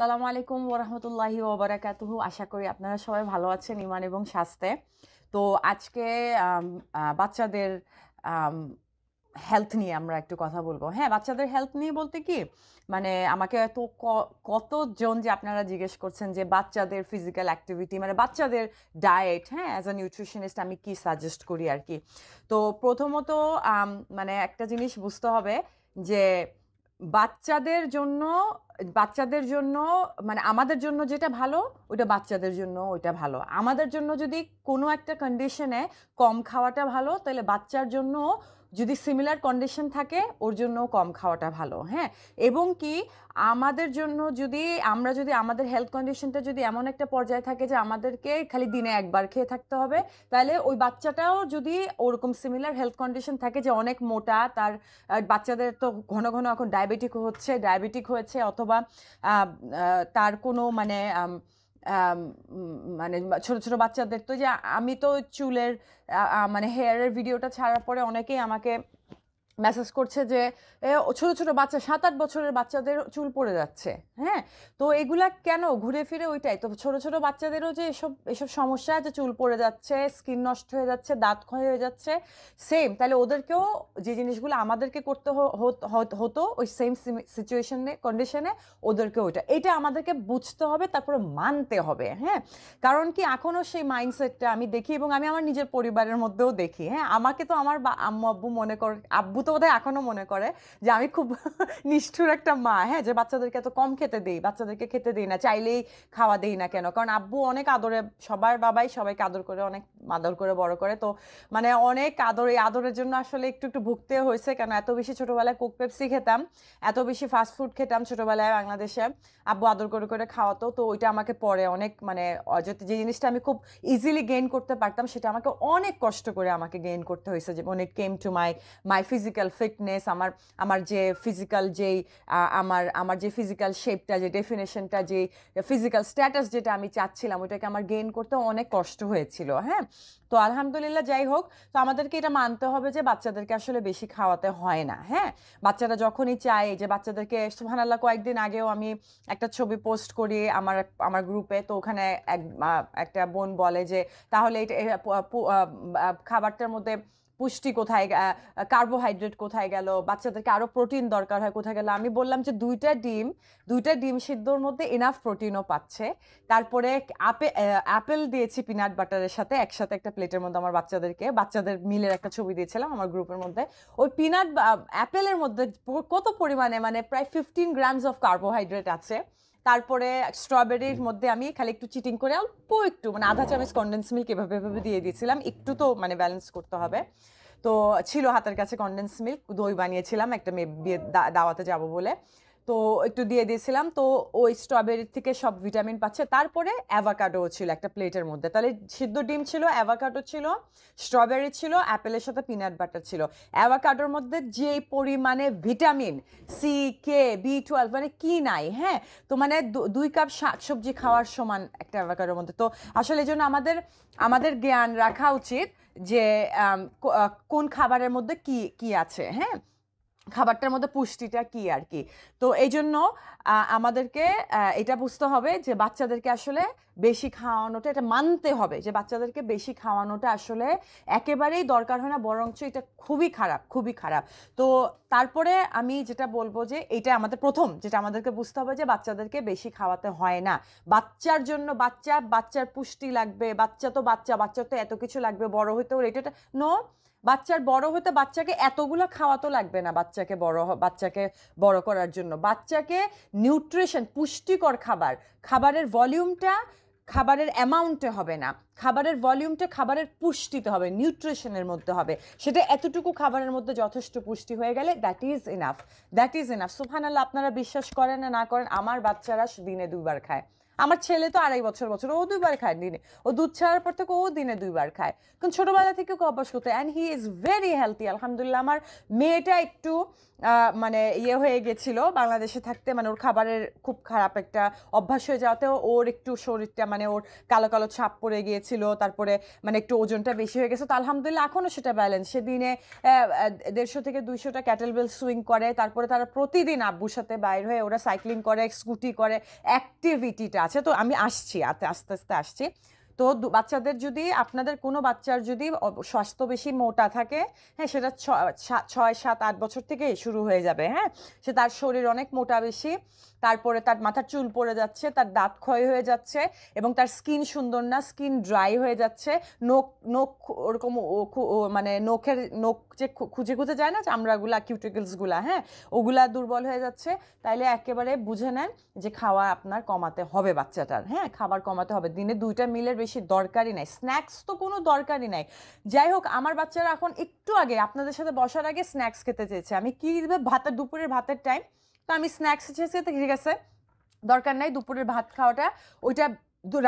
সালামু আলাইকুম ওরহামতুল্লাহি ওবরাকাতুহু আশা করি আপনারা সবাই ভালো আছেন ইমান এবং স্বাস্থ্যে তো আজকে বাচ্চাদের হেলথ নিয়ে আমরা একটু কথা বলবো হ্যাঁ বাচ্চাদের হেলথ নিয়ে বলতে কি মানে আমাকে এত কতজন যে আপনারা জিজ্ঞেস করছেন যে বাচ্চাদের ফিজিক্যাল অ্যাক্টিভিটি মানে বাচ্চাদের ডায়েট হ্যাঁ অ্যাজ আ নিউট্রিশনিস্ট আমি কি সাজেস্ট করি আর কি তো প্রথমত মানে একটা জিনিস বুঝতে হবে যে বাচ্চাদের জন্য বাচ্চাদের জন্য মানে আমাদের জন্য যেটা ভালো ওইটা বাচ্চাদের জন্য ওইটা ভালো আমাদের জন্য যদি কোনো একটা কন্ডিশনে কম খাওয়াটা ভালো তাহলে বাচ্চার জন্য যদি সিমিলার কন্ডিশন থাকে ওর জন্য কম খাওয়াটা ভালো হ্যাঁ এবং কি আমাদের জন্য যদি আমরা যদি আমাদের হেলথ কন্ডিশনটা যদি এমন একটা পর্যায়ে থাকে যে আমাদেরকে খালি দিনে একবার খেয়ে থাকতে হবে তাহলে ওই বাচ্চাটাও যদি ওরকম সিমিলার হেলথ কন্ডিশন থাকে যে অনেক মোটা তার বাচ্চাদের তো ঘন ঘন এখন ডায়াবেটিক হচ্ছে ডায়াবেটিক হয়েছে অথবা তার কোনো মানে মানে ছোট ছোট বাচ্চাদের তো যে আমি তো চুলের মানে হেয়ারের ভিডিওটা ছাড়ার পরে অনেকেই আমাকে মেসেজ করছে যে ছোট ছোট বাচ্চা সাত আট বছরের বাচ্চাদের চুল পড়ে যাচ্ছে হ্যাঁ তো এগুলা কেন ঘুরে ফিরে ওইটাই তো ছোট ছোট বাচ্চাদেরও যে এসব এসব সমস্যা যে চুল পড়ে যাচ্ছে স্কিন নষ্ট হয়ে যাচ্ছে দাঁত ক্ষয় হয়ে যাচ্ছে সেম তাহলে ওদেরকেও যে জিনিসগুলো আমাদেরকে করতে হতো ওই সেম সিচুয়েশনে কন্ডিশনে ওদেরকেও ওইটা এটা আমাদেরকে বুঝতে হবে তারপরে মানতে হবে হ্যাঁ কারণ কি এখনও সেই মাইন্ডসেটটা আমি দেখি এবং আমি আমার নিজের পরিবারের মধ্যেও দেখি হ্যাঁ আমাকে তো আমার আম্মু আব্বু মনে কর আব্বু তো তো বোধহয় এখনো মনে করে যে আমি খুব নিষ্ঠুর একটা মা হ্যাঁ যে বাচ্চাদেরকে এত কম খেতে দেই বাচ্চাদেরকে খেতে দেই না চাইলেই খাওয়া দেই না কেন কারণ আব্বু অনেক আদরে সবার বাবাই সবাইকে আদর করে অনেক আদর করে বড় করে তো মানে অনেক আদর এই আদরের জন্য আসলে একটু একটু ভুগতে হয়েছে কেন এত বেশি ছোটোবেলায় কোক পেপসি খেতাম এত বেশি ফাস্ট ফুড খেতাম ছোটোবেলায় বাংলাদেশে আব্বু আদর করে করে খাওয়াতো তো ওইটা আমাকে পরে অনেক মানে যে জিনিসটা আমি খুব ইজিলি গেইন করতে পারতাম সেটা আমাকে অনেক কষ্ট করে আমাকে গেইন করতে হয়েছে যে when it came to my my physical physical fitness আমার আমার যে ফিজিক্যাল যেই আমার আমার যে ফিজিক্যাল শেপটা যে ডেফিনেশনটা যে ফিজিক্যাল স্ট্যাটাস যেটা আমি চাচ্ছিলাম ওইটাকে আমার গেইন করতে অনেক কষ্ট হয়েছিল হ্যাঁ তো আলহামদুলিল্লাহ যাই হোক তো আমাদেরকে এটা মানতে হবে যে বাচ্চাদেরকে আসলে বেশি খাওয়াতে হয় না হ্যাঁ বাচ্চারা যখনই চায় যে বাচ্চাদেরকে সুহানাল্লাহ কয়েকদিন আগেও আমি একটা ছবি পোস্ট করি আমার আমার গ্রুপে তো ওখানে এক একটা বোন বলে যে তাহলে এটা খাবারটার মধ্যে পুষ্টি কোথায় কার্বোহাইড্রেট কোথায় গেল বাচ্চাদেরকে আরও প্রোটিন দরকার হয় কোথায় গেল আমি বললাম যে দুইটা ডিম দুইটা ডিম সিদ্ধর মধ্যে এনাফ প্রোটিনও পাচ্ছে তারপরে অ্যাপেল দিয়েছি পিনাট বাটারের সাথে একসাথে একটা প্লেটের মধ্যে আমার বাচ্চাদেরকে বাচ্চাদের মিলের একটা ছবি দিয়েছিলাম আমার গ্রুপের মধ্যে ওই পিনাট অ্যাপেলের মধ্যে কত পরিমাণে মানে প্রায় ফিফটিন গ্রামস অফ কার্বোহাইড্রেট আছে তারপরে স্ট্রবেরির মধ্যে আমি খালি একটু চিটিং করে অল্প একটু মানে আধা চামচ কন্ডেন্স মিল্ক এভাবে এভাবে দিয়ে দিয়েছিলাম একটু তো মানে ব্যালেন্স করতে হবে তো ছিল হাতের কাছে কন্ডেন্স মিল্ক দই বানিয়েছিলাম একটা মেয়ে দাওয়াতে যাব বলে তো একটু দিয়ে দিয়েছিলাম তো ওই স্ট্রবেরির থেকে সব ভিটামিন পাচ্ছে তারপরে অ্যাভাকাডো ছিল একটা প্লেটের মধ্যে তাহলে সিদ্ধ ডিম ছিল অ্যাভাকাডো ছিল স্ট্রবেরি ছিল অ্যাপেলের সাথে পিনাট বাটার ছিল অ্যাভাকাডোর মধ্যে যে পরিমাণে vitamin C K B twelve মানে কি নাই হ্যাঁ তো মানে দুই কাপ শাকসবজি খাওয়ার সমান একটা অ্যাভাকাডোর মধ্যে তো আসলে এই জন্য আমাদের আমাদের জ্ঞান রাখা উচিত যে কোন খাবারের মধ্যে কি কি আছে হ্যাঁ খাবারটার মধ্যে পুষ্টিটা কি আর কি তো এই জন্য আমাদেরকে এটা বুঝতে হবে যে বাচ্চাদেরকে আসলে বেশি খাওয়ানোটা এটা মানতে হবে যে বাচ্চাদেরকে বেশি খাওয়ানোটা আসলে একেবারেই দরকার হয় না বরঞ্চ এটা খুবই খারাপ খুবই খারাপ তো তারপরে আমি যেটা বলবো যে এটা আমাদের প্রথম যেটা আমাদেরকে বুঝতে হবে যে বাচ্চাদেরকে বেশি খাওয়াতে হয় না বাচ্চার জন্য বাচ্চা বাচ্চার পুষ্টি লাগবে বাচ্চা তো বাচ্চা বাচ্চার তো এত কিছু লাগবে বড় হইতে হলে এটা নো বাচ্চার বড় হতে বাচ্চাকে এতগুলো খাওয়া তো লাগবে না বাচ্চাকে বড় বাচ্চাকে বড় করার জন্য বাচ্চাকে নিউট্রিশন পুষ্টিকর খাবার খাবারের ভলিউমটা খাবারের অ্যামাউন্টে হবে না খাবারের ভলিউমটা খাবারের পুষ্টিতে হবে নিউট্রিশনের মধ্যে হবে সেটা এতটুকু খাবারের মধ্যে যথেষ্ট পুষ্টি হয়ে গেলে that is enough that is enough সুফানাল্লাহ আপনারা বিশ্বাস করেন না না করেন আমার বাচ্চারা দিনে দুবার খায় আমার ছেলে তো আড়াই বছর বছর ও দুইবার খায় দিনে ও দুধ ছাড়ার পর থেকে ও দিনে দুইবার খায় কারণ ছোটোবেলা থেকে ওকে অভ্যাস করতো and he is very healthy আলহামদুলিল্লাহ আমার মেয়েটা একটু মানে ইয়ে হয়ে গেছিল বাংলাদেশে থাকতে মানে ওর খাবারের খুব খারাপ একটা অভ্যাস হয়ে যাওয়াতেও ওর একটু শরীরটা মানে ওর কালো কালো ছাপ পড়ে গিয়েছিল তারপরে মানে একটু ওজনটা বেশি হয়ে গেছে তো আলহামদুলিল্লাহ এখনও সেটা ব্যালেন্স সে দিনে দেড়শো থেকে দুইশোটা ক্যাটেলবেল সুইং করে তারপরে তারা প্রতিদিন আব্বুর সাথে বাইর হয়ে ওরা সাইক্লিং করে স্কুটি করে অ্যাক্টিভিটিটা আচ্ছা তো আমি আসছি আস্তে আস্তে আসছি তো বাচ্চাদের যদি আপনাদের কোনো বাচ্চার যদি স্বাস্থ্য বেশি মোটা থাকে হ্যাঁ সেটা ছয় সাত আট বছর থেকে শুরু হয়ে যাবে হ্যাঁ সে তার শরীর অনেক মোটা বেশি তারপরে তার মাথার চুল পড়ে যাচ্ছে তার দাঁত ক্ষয় হয়ে যাচ্ছে এবং তার স্কিন সুন্দর না স্কিন ড্রাই হয়ে যাচ্ছে নখ নখ ওরকম মানে নখের নখ যে খুঁজে খুঁজে যায় না চামড়াগুলা কিউটিকলসগুলো হ্যাঁ ওগুলা দুর্বল হয়ে যাচ্ছে তাইলে একেবারে বুঝে নেন যে খাওয়া আপনার কমাতে হবে বাচ্চাটার হ্যাঁ খাবার কমাতে হবে দিনে দুইটা মিলের বেশি দরকারই নাই স্ন্যাক্স তো কোনো দরকারই নাই যাই হোক আমার বাচ্চারা এখন একটু আগে আপনাদের সাথে বসার আগে স্ন্যাক্স খেতে চেয়েছে আমি কী ভাতের দুপুরের ভাতের টাইম তো আমি স্ন্যাক্স হিসেবে ঠিক আছে দরকার নাই দুপুরের ভাত খাওয়াটা ওইটা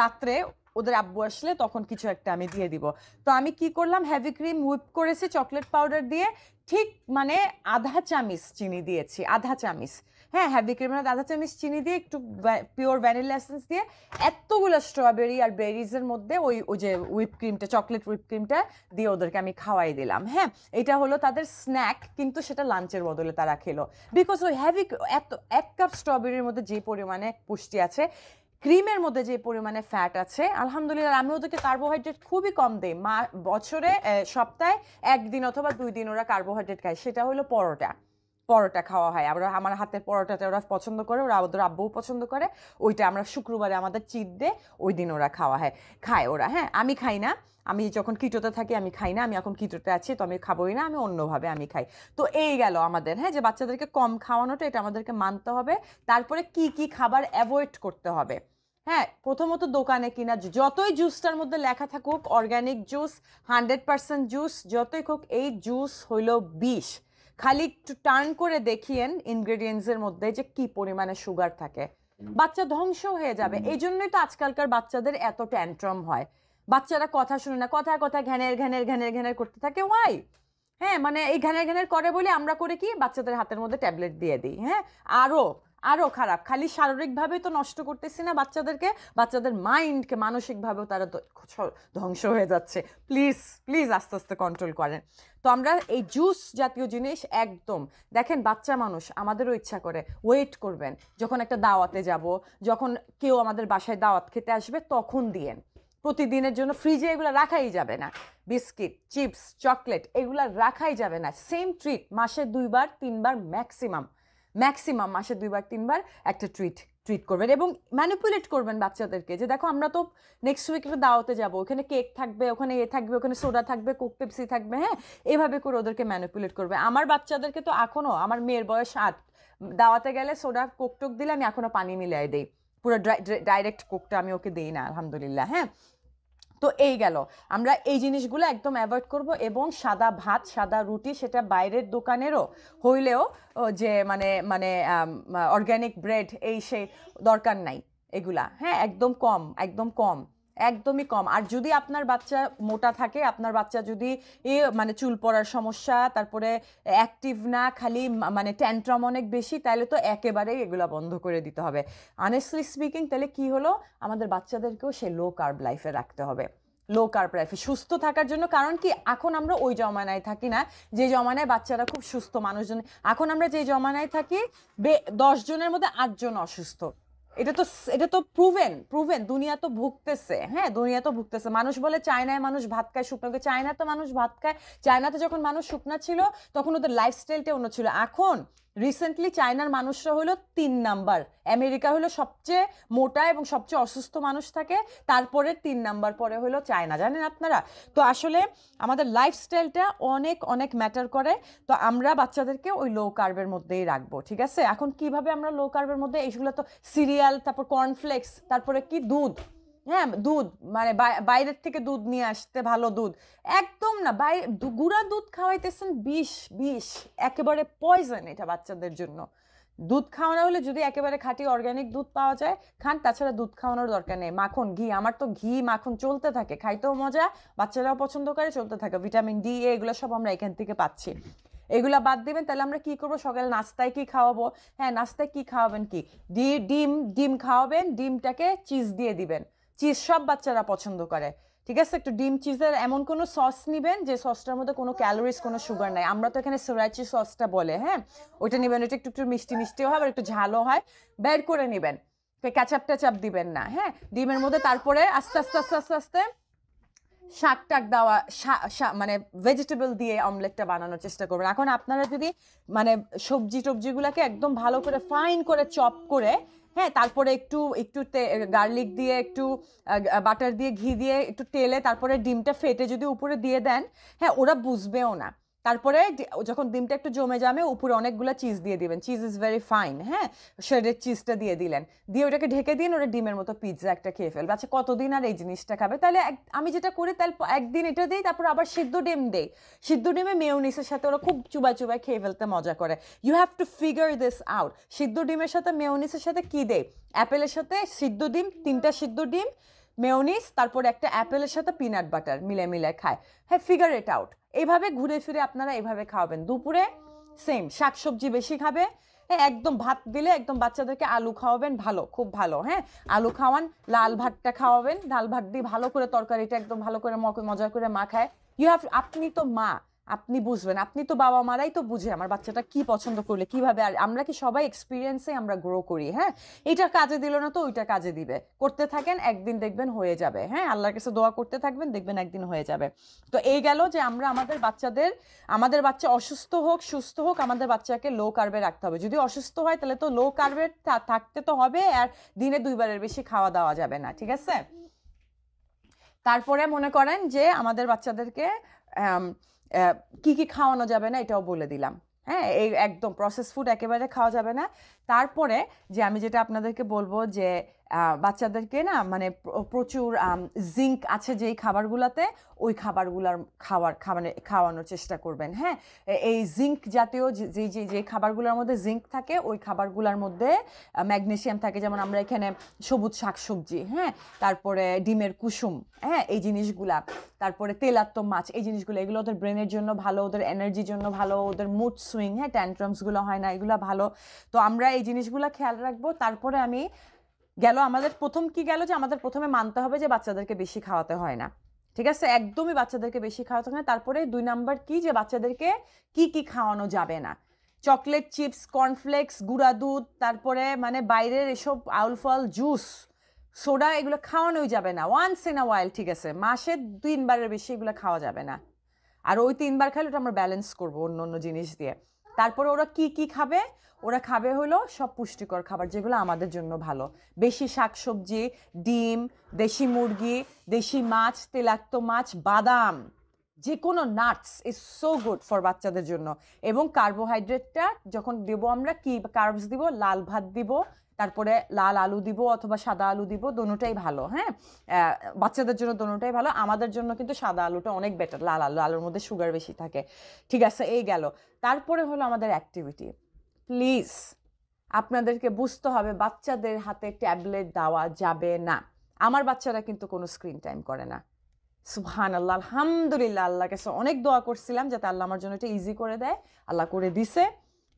রাত্রে ওদের আব্বু আসলে তখন কিছু একটা আমি দিয়ে দিব তো আমি কি করলাম হ্যাভি ক্রিম হুইপ করেছি চকলেট পাউডার দিয়ে ঠিক মানে আধা চামিচ চিনি দিয়েছি আধা চামিচ হ্যাঁ হ্যাঁ ক্রিম না আধা চামচ চিনি দিয়ে একটু পিওর ভ্যানিলা এসেন্স দিয়ে এতগুলো স্ট্রবেরি আর বেরিজের মধ্যে ওই ওই যে হুইপ ক্রিমটা চকলেট হুইপ ক্রিমটা দিয়ে ওদেরকে আমি খাওয়াই দিলাম হ্যাঁ এটা হলো তাদের স্ন্যাক কিন্তু সেটা লাঞ্চের বদলে তারা খেলো বিকজ ওই হ্যাভি এত এক কাপ স্ট্রবেরির মধ্যে যে পরিমাণে পুষ্টি আছে ক্রিমের মধ্যে যে পরিমাণে ফ্যাট আছে আলহামদুলিল্লাহ আমি ওদেরকে কার্বোহাইড্রেট খুবই কম দিই মা বছরে সপ্তাহে একদিন অথবা দুই দিন ওরা কার্বোহাইড্রেট খায় সেটা হলো পরোটা পরোটা খাওয়া হয় আবার আমার হাতের পরোটাটা ওরা পছন্দ করে ওরা ওদের আব্বুও পছন্দ করে ওইটা আমরা শুক্রবারে আমাদের চিট দে ওই দিন ওরা খাওয়া হয় খায় ওরা হ্যাঁ আমি খাই না আমি যখন কিটোতে থাকি আমি খাই না আমি এখন কিটোতে আছি তো আমি খাবোই না আমি অন্যভাবে আমি খাই তো এই গেল আমাদের হ্যাঁ যে বাচ্চাদেরকে কম খাওয়ানোটা এটা আমাদেরকে মানতে হবে তারপরে কি কি খাবার অ্যাভয়েড করতে হবে হ্যাঁ প্রথমত দোকানে কিনা যতই জুসটার মধ্যে লেখা থাকুক organic juice hundred percent juice যতই হোক এই জুস হইল বিষ খালি একটু টার্ন করে দেখিয়েন ইনগ্রেডিয়েন্টসের মধ্যে যে কি পরিমাণে সুগার থাকে বাচ্চা ধ্বংস হয়ে যাবে এই জন্যই তো আজকালকার বাচ্চাদের এত ট্যান্ট্রম হয় বাচ্চারা কথা শুনে না কথা কথা ঘ্যানের ঘ্যানের ঘ্যানের ঘ্যানের করতে থাকে ওয়াই হ্যাঁ মানে এই ঘ্যানের ঘ্যানের করে বলে আমরা করে কি বাচ্চাদের হাতের মধ্যে ট্যাবলেট দিয়ে দিই হ্যাঁ আরও আরও খারাপ খালি শারীরিকভাবে তো নষ্ট করতেছি না বাচ্চাদেরকে বাচ্চাদের মাইন্ডকে মানসিকভাবেও তারা ধ্বংস হয়ে যাচ্ছে প্লিজ প্লিজ আস্তে আস্তে কন্ট্রোল করেন তো আমরা এই জুস জাতীয় জিনিস একদম দেখেন বাচ্চা মানুষ আমাদেরও ইচ্ছা করে ওয়েট করবেন যখন একটা দাওয়াতে যাব যখন কেউ আমাদের বাসায় দাওয়াত খেতে আসবে তখন দিয়েন প্রতিদিনের জন্য ফ্রিজে এগুলো রাখাই যাবে না বিস্কিট চিপস চকলেট এগুলো রাখাই যাবে না সেম ট্রিট মাসে দুইবার তিনবার ম্যাক্সিমাম ম্যাক্সিমাম মাসে দুইবার তিনবার একটা ট্রিট ট্রিট করবেন এবং ম্যানিপুলেট করবেন বাচ্চাদেরকে যে দেখো আমরা তো নেক্সট একটা দাওয়াতে যাবো ওখানে কেক থাকবে ওখানে এ থাকবে ওখানে সোডা থাকবে কোক পেপসি থাকবে হ্যাঁ এভাবে করে ওদেরকে ম্যানিপুলেট করবে আমার বাচ্চাদেরকে তো এখনও আমার মেয়ের বয়স আট দাওয়াতে গেলে সোডা কোকটোক দিলে আমি এখনও পানি মিলিয়ে দিই পুরো ডাইরেক্ট কোকটা আমি ওকে দিই না আলহামদুলিল্লাহ হ্যাঁ তো এই গেল আমরা এই জিনিসগুলো একদম অ্যাভয়েড করব এবং সাদা ভাত সাদা রুটি সেটা বাইরের দোকানেরও হইলেও যে মানে মানে অর্গ্যানিক ব্রেড এই সেই দরকার নাই এগুলা হ্যাঁ একদম কম একদম কম একদমই কম আর যদি আপনার বাচ্চা মোটা থাকে আপনার বাচ্চা যদি মানে চুল পড়ার সমস্যা তারপরে অ্যাক্টিভ না খালি মানে ট্যান্ট্রাম অনেক বেশি তাহলে তো একেবারেই এগুলো বন্ধ করে দিতে হবে আনেস্টলি স্পিকিং তাহলে কি হলো আমাদের বাচ্চাদেরকেও সে লো কার্ব লাইফে রাখতে হবে লো কার্ব লাইফে সুস্থ থাকার জন্য কারণ কি এখন আমরা ওই জমানায় থাকি না যে জমানায় বাচ্চারা খুব সুস্থ মানুষজন এখন আমরা যে জমানায় থাকি বে জনের মধ্যে আটজন অসুস্থ এটা তো এটা তো প্রুভেন প্রুভেন দুনিয়া তো ভুগতেছে হ্যাঁ দুনিয়া তো ভুগতেছে মানুষ বলে চায়নায় মানুষ ভাত খায় শুকনো চায়না তো মানুষ ভাত খায় চায়নাতে যখন মানুষ শুকনা ছিল তখন ওদের লাইফস্টাইলটা অন্য ছিল এখন রিসেন্টলি চায়নার মানুষরা হলো তিন নাম্বার আমেরিকা হলো সবচেয়ে মোটা এবং সবচেয়ে অসুস্থ মানুষ থাকে তারপরে তিন নাম্বার পরে হলো চায়না জানেন আপনারা তো আসলে আমাদের লাইফস্টাইলটা অনেক অনেক ম্যাটার করে তো আমরা বাচ্চাদেরকে ওই লো কার্বের মধ্যেই রাখবো ঠিক আছে এখন কিভাবে আমরা লো কার্বের মধ্যে এইগুলো তো সিরিয়াল তারপর কর্নফ্লেক্স তারপরে কি দুধ হ্যাঁ দুধ মানে বাইরের থেকে দুধ নিয়ে আসতে ভালো দুধ একদম না বাইরে গুঁড়া দুধ খাওয়াইতেছেন বিষ বিষ একেবারে পয়জন এটা বাচ্চাদের জন্য দুধ খাওয়ানো হলে যদি একেবারে খাঁটি অর্গ্যানিক দুধ পাওয়া যায় খান তাছাড়া দুধ খাওয়ানোর দরকার নেই মাখন ঘি আমার তো ঘি মাখন চলতে থাকে খাইতেও মজা বাচ্চারাও পছন্দ করে চলতে থাকে ভিটামিন ডি এগুলো সব আমরা এখান থেকে পাচ্ছি এগুলো বাদ দেবেন তাহলে আমরা কি করবো সকাল নাস্তায় কি খাওয়াবো হ্যাঁ নাস্তায় কি খাওয়াবেন কি ডিম ডিম খাওয়াবেন ডিমটাকে চিজ দিয়ে দিবেন চিজ সব বাচ্চারা পছন্দ করে ঠিক আছে একটু ডিম চিজের এমন কোনো সস নেবেন যে সসটার মধ্যে কোনো ক্যালোরিজ কোনো সুগার নাই আমরা তো এখানে সোরাচি সসটা বলে হ্যাঁ ওইটা নেবেন ওইটা একটু একটু মিষ্টি মিষ্টিও হয় আবার একটু ঝালও হয় বের করে নেবেন ক্যাচাপ ট্যাচাপ দিবেন না হ্যাঁ ডিমের মধ্যে তারপরে আস্তে আস্তে আস্তে আস্তে আস্তে শাক টাক দেওয়া মানে ভেজিটেবল দিয়ে অমলেটটা বানানোর চেষ্টা করবেন এখন আপনারা যদি মানে সবজি টবজিগুলোকে একদম ভালো করে ফাইন করে চপ করে হ্যাঁ তারপরে একটু একটু গার্লিক দিয়ে একটু বাটার দিয়ে ঘি দিয়ে একটু তেলে তারপরে ডিমটা ফেটে যদি উপরে দিয়ে দেন হ্যাঁ ওরা বুঝবেও না তারপরে যখন ডিমটা একটু জমে যাবে উপরে অনেকগুলো চিজ দিয়ে দিবেন চিজ ইজ ভেরি ফাইন হ্যাঁ শেডের চিজটা দিয়ে দিলেন দিয়ে ওটাকে ঢেকে দিন ওটা ডিমের মতো পিৎজা একটা খেয়ে ফেলবে আচ্ছা কতদিন আর এই জিনিসটা খাবে তাহলে আমি যেটা করি তাহলে একদিন এটা দিই তারপর আবার সিদ্ধ ডিম দেই সিদ্ধ ডিমে মেয়নিসের সাথে ওরা খুব চুবা চুবায় খেয়ে ফেলতে মজা করে you have to figure this out সিদ্ধ ডিমের সাথে মেয়নিসের সাথে কী দেয় অ্যাপেলের সাথে সিদ্ধ ডিম তিনটা সিদ্ধ ডিম মেয়নিস তারপর একটা অ্যাপেলের সাথে পিনাট বাটার মিলে মিলে খায় হ্যাঁ ফিগার এট আউট এইভাবে ঘুরে ফিরে আপনারা এভাবে খাওয়াবেন দুপুরে সেম শাকসবজি বেশি খাবে হ্যাঁ একদম ভাত দিলে একদম বাচ্চাদেরকে আলু খাওয়াবেন ভালো খুব ভালো হ্যাঁ আলু খাওয়ান লাল ভাতটা খাওয়াবেন ডাল ভাত দিয়ে ভালো করে তরকারিটা একদম ভালো করে মজা করে মা খায় ইউ হ্যাভ আপনি তো মা আপনি বুঝবেন আপনি তো বাবা মারাই তো বুঝে আমার বাচ্চাটা কি পছন্দ করলে কিভাবে আর আমরা কি সবাই এক্সপিরিয়েন্সে আমরা গ্রো করি হ্যাঁ এটা কাজে দিল না তো ওইটা কাজে দিবে করতে থাকেন একদিন দেখবেন হয়ে যাবে হ্যাঁ আল্লাহর কাছে দোয়া করতে থাকবেন দেখবেন একদিন হয়ে যাবে তো এই গেল যে আমরা আমাদের বাচ্চাদের আমাদের বাচ্চা অসুস্থ হোক সুস্থ হোক আমাদের বাচ্চাকে লো কার্বে রাখতে হবে যদি অসুস্থ হয় তাহলে তো লো কার্বে থাকতে তো হবে আর দিনে দুইবারের বেশি খাওয়া দাওয়া যাবে না ঠিক আছে তারপরে মনে করেন যে আমাদের বাচ্চাদেরকে কি কি খাওয়ানো যাবে না এটাও বলে দিলাম হ্যাঁ এই একদম প্রসেস ফুড একেবারে খাওয়া যাবে না তারপরে যে আমি যেটা আপনাদেরকে বলবো যে বাচ্চাদেরকে না মানে প্রচুর জিঙ্ক আছে যেই খাবারগুলোতে ওই খাবারগুলার খাওয়ার খাওয়ানো মানে খাওয়ানোর চেষ্টা করবেন হ্যাঁ এই জিঙ্ক জাতীয় যে যে যে খাবারগুলোর মধ্যে জিঙ্ক থাকে ওই খাবারগুলোর মধ্যে ম্যাগনেশিয়াম থাকে যেমন আমরা এখানে সবুজ শাকসবজি হ্যাঁ তারপরে ডিমের কুসুম হ্যাঁ এই জিনিসগুলা তারপরে তেলাত্ম মাছ এই জিনিসগুলো এগুলো ওদের ব্রেনের জন্য ভালো ওদের এনার্জির জন্য ভালো ওদের মুড সুইং হ্যাঁ ট্যান্ট্রামসগুলো হয় না এগুলো ভালো তো আমরা এই জিনিসগুলো খেয়াল রাখবো তারপরে আমি গেল আমাদের প্রথম কি গেল যে আমাদের প্রথমে মানতে হবে যে বাচ্চাদেরকে বেশি খাওয়াতে হয় না ঠিক আছে একদমই বাচ্চাদেরকে বেশি খাওয়াতে হয় না তারপরে দুই নাম্বার কি যে বাচ্চাদেরকে কি কি খাওয়ানো যাবে না চকলেট চিপস কর্নফ্লেক্স গুঁড়া দুধ তারপরে মানে বাইরের এসব আউল ফল জুস সোডা এগুলো খাওয়ানোই যাবে না ওয়ান্স ইন আ ওয়াইল ঠিক আছে মাসে তিনবারের বেশি এগুলো খাওয়া যাবে না আর ওই তিনবার খাইলে ওটা আমরা ব্যালেন্স করবো অন্য অন্য জিনিস দিয়ে তারপরে ওরা কি কি খাবে ওরা খাবে হলো সব পুষ্টিকর খাবার যেগুলো আমাদের জন্য ভালো বেশি শাকসবজি ডিম দেশি মুরগি দেশি মাছ তেলাক্ত মাছ বাদাম যে কোনো nuts is so good for বাচ্চাদের জন্য এবং কার্বোহাইড্রেটটা যখন দেবো আমরা কি কার্বস দিব লাল ভাত দিব তারপরে লাল আলু দিব অথবা সাদা আলু দিব দোনোটাই ভালো হ্যাঁ বাচ্চাদের জন্য দোনোটাই ভালো আমাদের জন্য কিন্তু সাদা আলুটা অনেক বেটার লাল আলু আলুর মধ্যে সুগার বেশি থাকে ঠিক আছে এই গেল তারপরে হলো আমাদের অ্যাক্টিভিটি প্লিজ আপনাদেরকে বুঝতে হবে বাচ্চাদের হাতে ট্যাবলেট দেওয়া যাবে না আমার বাচ্চারা কিন্তু কোনো স্ক্রিন টাইম করে না সুহান আল্লাহ আলহামদুলিল্লাহ আল্লাহ কাছে অনেক দোয়া করছিলাম যাতে আল্লাহ আমার জন্য এটা ইজি করে দেয় আল্লাহ করে দিছে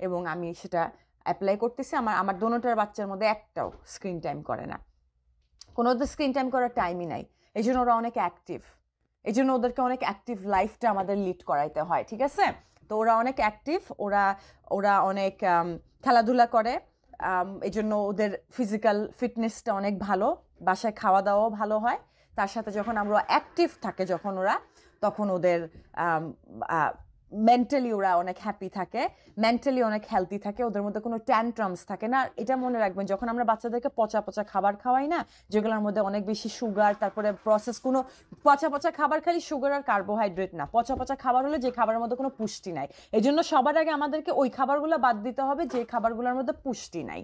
এবং আমি সেটা অ্যাপ্লাই করতেছি আমার আমার দোনোটার বাচ্চার মধ্যে একটাও স্ক্রিন টাইম করে না কোনো ওদের স্ক্রিন টাইম করার টাইমই নাই এই জন্য ওরা অনেক অ্যাক্টিভ এই জন্য ওদেরকে অনেক অ্যাক্টিভ লাইফটা আমাদের লিড করাইতে হয় ঠিক আছে তো ওরা অনেক অ্যাক্টিভ ওরা ওরা অনেক খেলাধুলা করে এই জন্য ওদের ফিজিক্যাল ফিটনেসটা অনেক ভালো বাসায় খাওয়া দাওয়াও ভালো হয় তার সাথে যখন আমরা অ্যাক্টিভ থাকে যখন ওরা তখন ওদের মেন্টালি ওরা অনেক হ্যাপি থাকে মেন্টালি অনেক হেলদি থাকে ওদের মধ্যে কোনো ট্যান্ট্রামস থাকে না এটা মনে রাখবেন যখন আমরা বাচ্চাদেরকে পচা পচা খাবার খাওয়াই না যেগুলোর মধ্যে অনেক বেশি সুগার তারপরে প্রসেস কোনো পচা পচা খাবার খালি সুগার আর কার্বোহাইড্রেট না পচা পচা খাবার হলে যে খাবারের মধ্যে কোনো পুষ্টি নাই এই জন্য সবার আগে আমাদেরকে ওই খাবারগুলো বাদ দিতে হবে যে খাবারগুলোর মধ্যে পুষ্টি নাই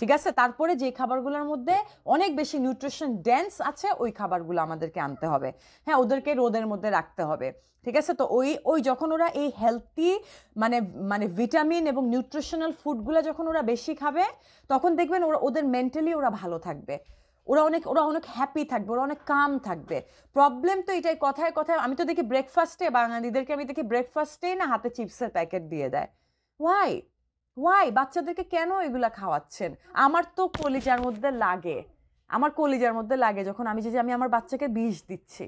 ঠিক আছে তারপরে যে খাবারগুলোর মধ্যে অনেক বেশি নিউট্রিশন ডেন্স আছে ওই খাবারগুলো আমাদেরকে আনতে হবে হ্যাঁ ওদেরকে রোদের মধ্যে রাখতে হবে ঠিক আছে তো ওই ওই যখন ওরা এই হেলথি মানে মানে ভিটামিন এবং নিউট্রিশনাল ফুডগুলো যখন ওরা বেশি খাবে তখন দেখবেন ওরা ওদের মেন্টালি ওরা ভালো থাকবে ওরা অনেক ওরা অনেক হ্যাপি থাকবে ওরা অনেক কাম থাকবে প্রবলেম তো এটাই কথায় কথায় আমি তো দেখি ব্রেকফাস্টে বাঙালিদেরকে আমি দেখি ব্রেকফাস্টেই না হাতে চিপসের প্যাকেট দিয়ে দেয় ওয়াই ওয়াই বাচ্চাদেরকে কেন এগুলা খাওয়াচ্ছেন আমার তো কলিজার মধ্যে লাগে আমার কলিজার মধ্যে লাগে যখন আমি যে আমি আমার বাচ্চাকে বিষ দিচ্ছি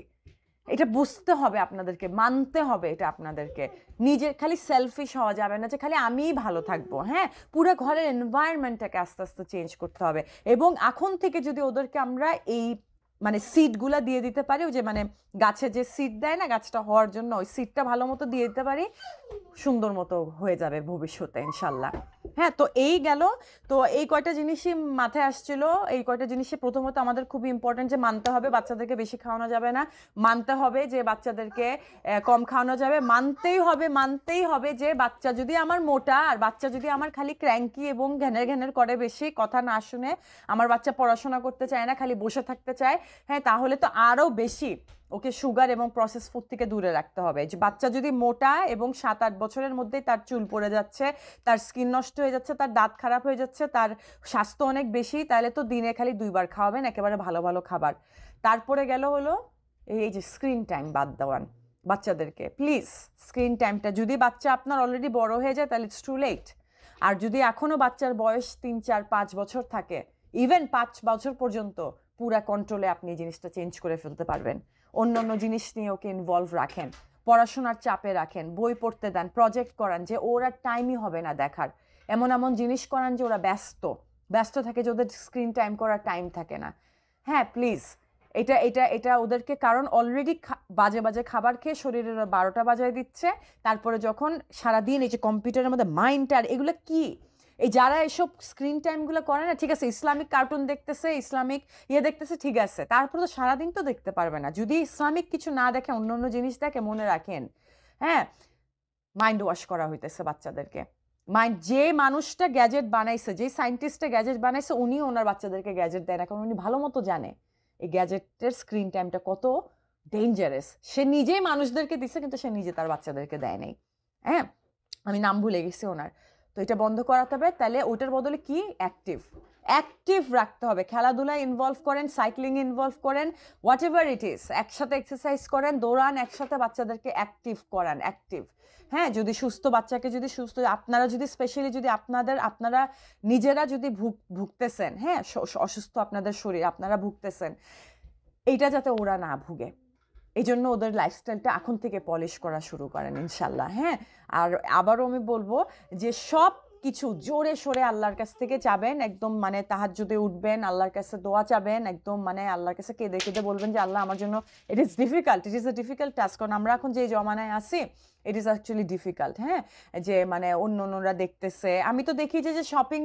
এটা বুঝতে হবে আপনাদেরকে মানতে হবে এটা আপনাদেরকে নিজের খালি সেলফিশ হওয়া যাবে না যে খালি আমিই ভালো থাকবো হ্যাঁ পুরো ঘরের এনভায়রনমেন্টটাকে আস্তে আস্তে চেঞ্জ করতে হবে এবং এখন থেকে যদি ওদেরকে আমরা এই মানে সিটগুলো দিয়ে দিতে পারি যে মানে গাছে যে সিট দেয় না গাছটা হওয়ার জন্য ওই সিটটা ভালো মতো দিয়ে দিতে পারি সুন্দর মতো হয়ে যাবে ভবিষ্যতে ইনশাল্লাহ হ্যাঁ তো এই গেল তো এই কয়টা জিনিসই মাথায় আসছিল এই কয়টা জিনিসই প্রথমত আমাদের খুব ইম্পর্টেন্ট যে মানতে হবে বাচ্চাদেরকে বেশি খাওয়ানো যাবে না মানতে হবে যে বাচ্চাদেরকে কম খাওয়ানো যাবে মানতেই হবে মানতেই হবে যে বাচ্চা যদি আমার মোটা আর বাচ্চা যদি আমার খালি ক্র্যাঙ্কি এবং ঘ্যানের ঘ্যানের করে বেশি কথা না শুনে আমার বাচ্চা পড়াশোনা করতে চায় না খালি বসে থাকতে চায় হ্যাঁ তাহলে তো আরও বেশি ওকে সুগার এবং প্রসেস ফুড থেকে দূরে রাখতে হবে যে বাচ্চা যদি মোটা এবং সাত আট বছরের মধ্যেই তার চুল পড়ে যাচ্ছে তার স্কিন নষ্ট হয়ে যাচ্ছে তার দাঁত খারাপ হয়ে যাচ্ছে তার স্বাস্থ্য অনেক বেশি তাহলে তো দিনে খালি দুইবার খাওয়াবেন একেবারে ভালো ভালো খাবার তারপরে গেল হলো এই যে স্ক্রিন টাইম বাদ দেওয়ান বাচ্চাদেরকে প্লিজ স্ক্রিন টাইমটা যদি বাচ্চা আপনার অলরেডি বড় হয়ে যায় তাহলে ইটস টু লেট আর যদি এখনও বাচ্চার বয়স তিন চার পাঁচ বছর থাকে ইভেন পাঁচ বছর পর্যন্ত পুরা কন্ট্রোলে আপনি জিনিসটা চেঞ্জ করে ফেলতে পারবেন অন্য অন্য জিনিস নিয়ে ওকে ইনভলভ রাখেন পড়াশোনার চাপে রাখেন বই পড়তে দেন প্রজেক্ট করান যে ওর আর টাইমই হবে না দেখার এমন এমন জিনিস করান যে ওরা ব্যস্ত ব্যস্ত থাকে যে ওদের স্ক্রিন টাইম করার টাইম থাকে না হ্যাঁ প্লিজ এটা এটা এটা ওদেরকে কারণ অলরেডি বাজে বাজে খাবার খেয়ে শরীরের বারোটা বাজায় দিচ্ছে তারপরে যখন সারাদিন এই যে কম্পিউটারের মধ্যে মাইন্ডটার এগুলো কী এই যারা এসব স্ক্রিন টাইমগুলো করে না ঠিক আছে ইসলামিক কার্টুন দেখতেছে ইসলামিক ইয়ে দেখতেছে ঠিক আছে তারপরে তো সারাদিন তো দেখতে পারবে না যদি ইসলামিক কিছু না দেখে অন্য অন্য জিনিস দেখে মনে রাখেন হ্যাঁ মাইন্ড ওয়াশ করা হইতেছে বাচ্চাদেরকে মাইন্ড যে মানুষটা গ্যাজেট বানাইছে যে সায়েন্টিস্টটা গ্যাজেট বানাইছে উনি ওনার বাচ্চাদেরকে গ্যাজেট দেয় না কারণ উনি ভালো মতো জানে এই গ্যাজেটের স্ক্রিন টাইমটা কত ডেঞ্জারাস সে নিজেই মানুষদেরকে দিছে কিন্তু সে নিজে তার বাচ্চাদেরকে দেয় নাই হ্যাঁ আমি নাম ভুলে গেছি ওনার তো এটা বন্ধ করাতে হবে তাহলে ওটার বদলে কি অ্যাক্টিভ অ্যাক্টিভ রাখতে হবে খেলাধুলায় ইনভলভ করেন সাইক্লিং ইনভলভ করেন হোয়াট এভার ইট ইজ একসাথে এক্সারসাইজ করেন দৌড়ান একসাথে বাচ্চাদেরকে অ্যাক্টিভ করান অ্যাক্টিভ হ্যাঁ যদি সুস্থ বাচ্চাকে যদি সুস্থ আপনারা যদি স্পেশালি যদি আপনাদের আপনারা নিজেরা যদি ভুগ ভুগতেছেন হ্যাঁ অসুস্থ আপনাদের শরীর আপনারা ভুগতেছেন এইটা যাতে ওরা না ভুগে এই জন্য ওদের লাইফস্টাইলটা এখন থেকে পলিশ করা শুরু করেন ইনশাল্লাহ হ্যাঁ আর আবারও আমি বলবো যে সব কিছু জোরে সোরে আল্লাহর কাছ থেকে চাবেন একদম মানে তাহার যদি উঠবেন আল্লাহর কাছে দোয়া চাবেন একদম মানে আল্লাহর কাছে কেঁদে কেঁদে বলবেন যে আল্লাহ আমার জন্য it is difficult it is a difficult task কারণ আমরা এখন যে জমানায় আছি ইট ইজ অ্যাকচুয়ালি ডিফিকাল্ট হ্যাঁ যে মানে অন্য অন্যরা দেখতেছে আমি তো দেখি যে শপিং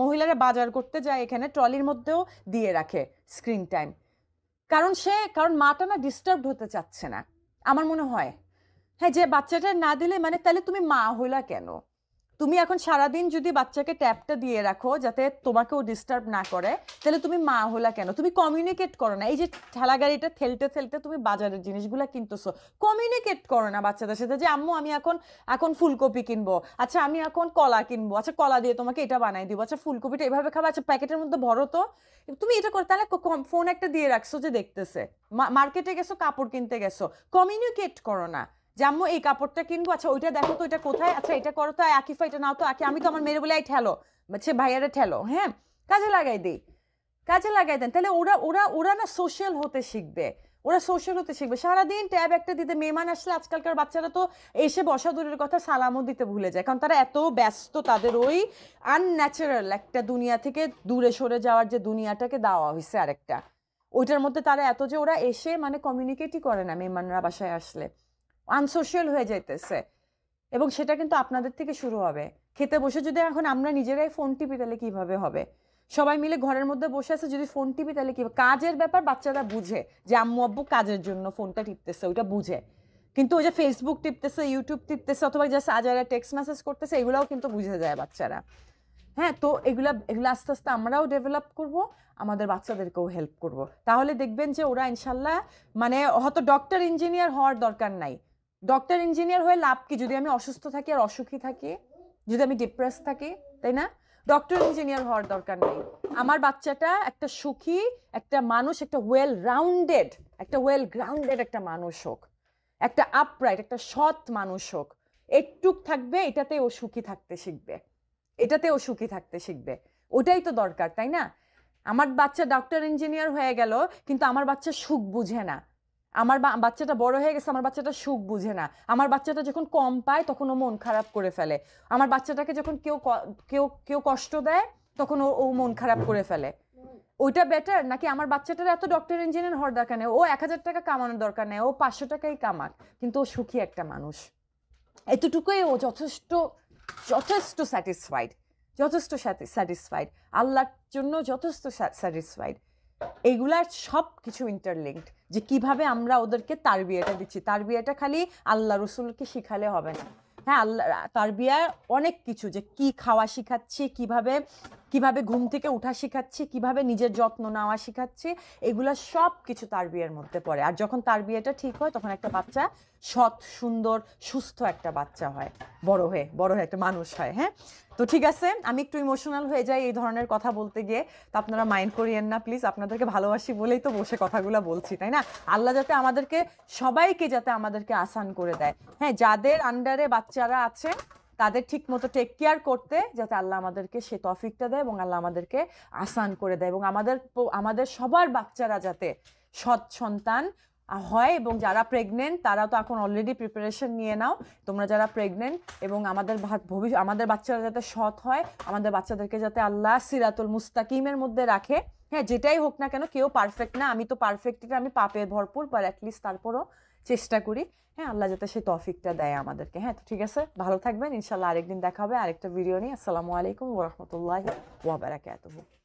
মহিলারা বাজার করতে যায় এখানে ট্রলির মধ্যেও দিয়ে রাখে স্ক্রিন টাইম কারণ সে কারণ মাটা না ডিস্টার্বড হতে চাচ্ছে না আমার মনে হয় হ্যাঁ যে বাচ্চাটা না দিলে মানে তাহলে তুমি মা হইলা কেন তুমি এখন সারাদিন যদি বাচ্চাকে ট্যাপটা দিয়ে রাখো যাতে তোমাকেও ডিস্টার্ব না করে তাহলে তুমি মা হলা কেন তুমি কমিউনিকেট করো না এই যে ঠেলা গাড়িটা ঠেলতে ঠেলতে তুমি বাজারের জিনিসগুলো কিনতেছো কমিউনিকেট করো না বাচ্চাদের সাথে যে আম্মু আমি এখন এখন ফুলকপি কিনবো আচ্ছা আমি এখন কলা কিনবো আচ্ছা কলা দিয়ে তোমাকে এটা বানাই দিবো আচ্ছা ফুলকপিটা এভাবে খাবো আচ্ছা প্যাকেটের মধ্যে ভরো তো তুমি এটা করো তাহলে ফোন একটা দিয়ে রাখছো যে দেখতেছে মার্কেটে গেছো কাপড় কিনতে গেছো কমিউনিকেট করো না জাম্মু এই কাপড়টা কিনবো আচ্ছা ওইটা দেখো তো এটা কোথায় আচ্ছা এটা করো তো আকিফা এটা নাও তো আঁকি আমি তো আমার মেয়ের বলে ঠেলো সে ভাইয়ারে ঠেলো হ্যাঁ কাজে লাগাই দিই কাজে লাগাই দেন তাহলে ওরা ওরা ওরা না সোশ্যাল হতে শিখবে ওরা সোশ্যাল হতে শিখবে সারাদিন ট্যাব একটা দিতে মেহমান আসলে আজকালকার বাচ্চারা তো এসে বসা দূরের কথা সালামও দিতে ভুলে যায় কারণ তারা এত ব্যস্ত তাদের ওই আনন্যাচারাল একটা দুনিয়া থেকে দূরে সরে যাওয়ার যে দুনিয়াটাকে দেওয়া হয়েছে আরেকটা ওইটার মধ্যে তারা এত যে ওরা এসে মানে কমিউনিকেটই করে না মেহমানরা বাসায় আসলে আনসোশিয়াল হয়ে যাইতেছে এবং সেটা কিন্তু আপনাদের থেকে শুরু হবে খেতে বসে যদি এখন আমরা নিজেরাই ফোন টিপি তাহলে কীভাবে হবে সবাই মিলে ঘরের মধ্যে বসে আছে যদি ফোন টিপি তাহলে কী কাজের ব্যাপার বাচ্চারা বুঝে যে আম্মু আব্বু কাজের জন্য ফোনটা টিপতেছে ওইটা বুঝে কিন্তু ওই যে ফেসবুক টিপতেছে ইউটিউব টিপতেছে অথবা যে সাজারা টেক্সট মেসেজ করতেছে এগুলাও কিন্তু বুঝে যায় বাচ্চারা হ্যাঁ তো এগুলা এগুলো আস্তে আস্তে আমরাও ডেভেলপ করব আমাদের বাচ্চাদেরকেও হেল্প করব তাহলে দেখবেন যে ওরা ইনশাল্লাহ মানে হয়তো ডক্টর ইঞ্জিনিয়ার হওয়ার দরকার নাই ডক্টর ইঞ্জিনিয়ার হয়ে লাভ কি যদি আমি অসুস্থ থাকি আর অসুখী থাকি যদি আমি ডিপ্রেস থাকি তাই না ডক্টর ইঞ্জিনিয়ার হওয়ার দরকার নেই আমার বাচ্চাটা একটা সুখী একটা মানুষ একটা ওয়েল রাউন্ডেড একটা ওয়েল গ্রাউন্ডেড একটা মানুষ হোক একটা আপরাইট একটা সৎ মানুষ হোক একটুক থাকবে এটাতে ও সুখী থাকতে শিখবে এটাতে ও সুখী থাকতে শিখবে ওটাই তো দরকার তাই না আমার বাচ্চা ডক্টর ইঞ্জিনিয়ার হয়ে গেল কিন্তু আমার বাচ্চা সুখ বুঝে না আমার বাচ্চাটা বড় হয়ে গেছে আমার বাচ্চাটা সুখ বুঝে না আমার বাচ্চাটা যখন কম পায় তখন ও মন খারাপ করে ফেলে আমার বাচ্চাটাকে যখন কেউ কেউ কেউ কষ্ট দেয় তখন ও ও মন খারাপ করে ফেলে ওইটা বেটার নাকি আমার বাচ্চাটার এত ডক্টর ইঞ্জিনিয়ার হওয়ার দরকার নেই ও এক হাজার টাকা কামানোর দরকার নেই ও পাঁচশো টাকাই কামাক কিন্তু ও সুখী একটা মানুষ এতটুকুই ও যথেষ্ট যথেষ্ট স্যাটিসফাইড যথেষ্ট স্যাটিসফাইড আল্লাহর জন্য যথেষ্ট স্যাটিসফাইড এগুলার সব কিছু ইন্টারলিঙ্কড যে কিভাবে আমরা ওদেরকে তার বিয়েটা দিচ্ছি তার বিয়েটা খালি আল্লাহ রসুলকে শিখালে হবে না হ্যাঁ আল্লাহ বিয়ে অনেক কিছু যে কি খাওয়া শিখাচ্ছি কিভাবে কিভাবে ঘুম থেকে উঠা শিখাচ্ছি কিভাবে নিজের যত্ন নেওয়া শিখাচ্ছি এগুলো সব কিছু বিয়ের মধ্যে পড়ে আর যখন তার বিয়েটা ঠিক হয় তখন একটা বাচ্চা সৎ সুন্দর সুস্থ একটা বাচ্চা হয় বড় হয়ে বড় হয়ে একটা মানুষ হয় হ্যাঁ তো ঠিক আছে আমি একটু ইমোশনাল হয়ে যাই এই ধরনের কথা বলতে গিয়ে তো আপনারা মাইন্ড করিয়েন না প্লিজ আপনাদেরকে ভালোবাসি বলেই তো বসে কথাগুলো বলছি তাই না আল্লাহ যাতে আমাদেরকে সবাইকে যাতে আমাদেরকে আসান করে দেয় হ্যাঁ যাদের আন্ডারে বাচ্চারা আছে তাদের ঠিক মতো টেক কেয়ার করতে যাতে আল্লাহ আমাদেরকে সে তফিকটা দেয় এবং আল্লাহ আমাদেরকে আসান করে দেয় এবং আমাদের আমাদের সবার বাচ্চারা যাতে সৎ সন্তান হয় এবং যারা প্রেগনেন্ট তারা তো এখন অলরেডি প্রিপারেশন নিয়ে নাও তোমরা যারা প্রেগনেন্ট এবং আমাদের ভবিষ্যৎ আমাদের বাচ্চারা যাতে সৎ হয় আমাদের বাচ্চাদেরকে যাতে আল্লাহ সিরাতুল মুস্তাকিমের মধ্যে রাখে হ্যাঁ যেটাই হোক না কেন কেউ পারফেক্ট না আমি তো পারফেক্ট আমি পাপে ভরপুর বা অ্যাটলিস্ট তারপরও চেষ্টা করি হ্যাঁ আল্লাহ যাতে সেই তফিকটা দেয় আমাদেরকে হ্যাঁ ঠিক আছে ভালো থাকবেন ইনশাল্লাহ আরেকদিন দেখা হবে আরেকটা ভিডিও নিয়ে আসসালামু আলাইকুম ওরহমতুল্লাহ এত